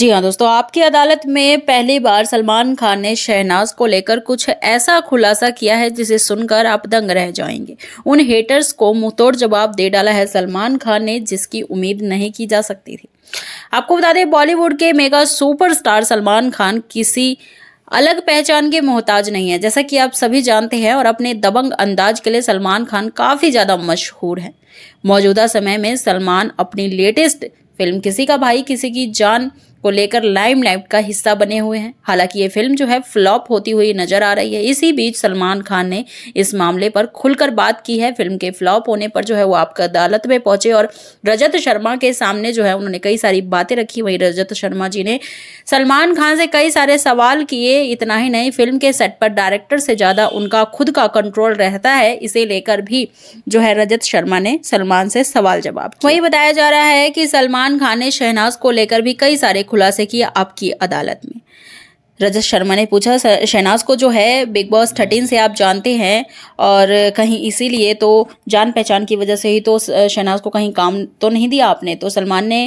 जी हाँ दोस्तों आपकी अदालत में पहली बार सलमान खान ने शहनाज को लेकर कुछ ऐसा खुलासा किया है जिसे सुनकर आप दंग रह जाएंगे उन हेटर्स को मुंहतोड़ जवाब दे डाला है सलमान खान ने जिसकी उम्मीद नहीं की जा सकती थी आपको बता दें बॉलीवुड के मेगा सुपरस्टार सलमान खान किसी अलग पहचान के मोहताज नहीं है जैसा कि आप सभी जानते हैं और अपने दबंग अंदाज के लिए सलमान खान काफ़ी ज़्यादा मशहूर हैं मौजूदा समय में सलमान अपनी लेटेस्ट फिल्म किसी का भाई किसी की जान को लेकर लाइमलाइट का हिस्सा बने हुए हैं हालांकि ये फिल्म जो है फ्लॉप होती हुई नजर आ रही है इसी बीच सलमान खान ने इस मामले पर खुलकर बात की है फिल्म के फ्लॉप होने पर जो है वो आपका अदालत में पहुंचे और रजत शर्मा के सामने जो है उन्होंने कई सारी बातें रखी वहीं रजत शर्मा जी ने सलमान खान से कई सारे सवाल किए इतना ही नहीं फिल्म के सेट पर डायरेक्टर से ज़्यादा उनका खुद का कंट्रोल रहता है इसे लेकर भी जो है रजत शर्मा ने सलमान से सवाल जवाब वही बताया जा रहा है कि सलमान खान ने शहनाज को लेकर भी कई सारे खुलासे किए आपकी अदालत में रजत शर्मा ने पूछा शहनाज को जो है बिग बॉस थर्टीन से आप जानते हैं और कहीं इसीलिए तो जान पहचान की वजह से ही तो शहनाज को कहीं काम तो नहीं दिया आपने तो सलमान ने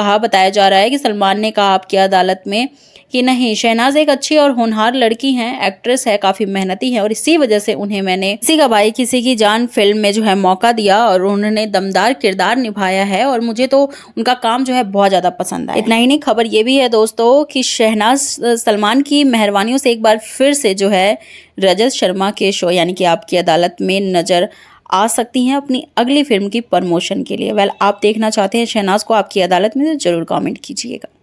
कहा बताया जा रहा है कि सलमान ने कहा आपकी अदालत में कि नहीं शहनाज एक अच्छी और होनहार लड़की हैं एक्ट्रेस है काफ़ी मेहनती है और इसी वजह से उन्हें मैंने किसी का भाई किसी की जान फिल्म में जो है मौका दिया और उन्होंने दमदार किरदार निभाया है और मुझे तो उनका काम जो है बहुत ज़्यादा पसंद आया इतना ही नहीं खबर ये भी है दोस्तों कि शहनाज सलमान की मेहरबानियों से एक बार फिर से जो है रजत शर्मा के शो यानी कि आपकी अदालत में नज़र आ सकती हैं अपनी अगली फिल्म की प्रमोशन के लिए वेल आप देखना चाहते हैं शहनाज को आपकी अदालत में तो ज़रूर कमेंट कीजिएगा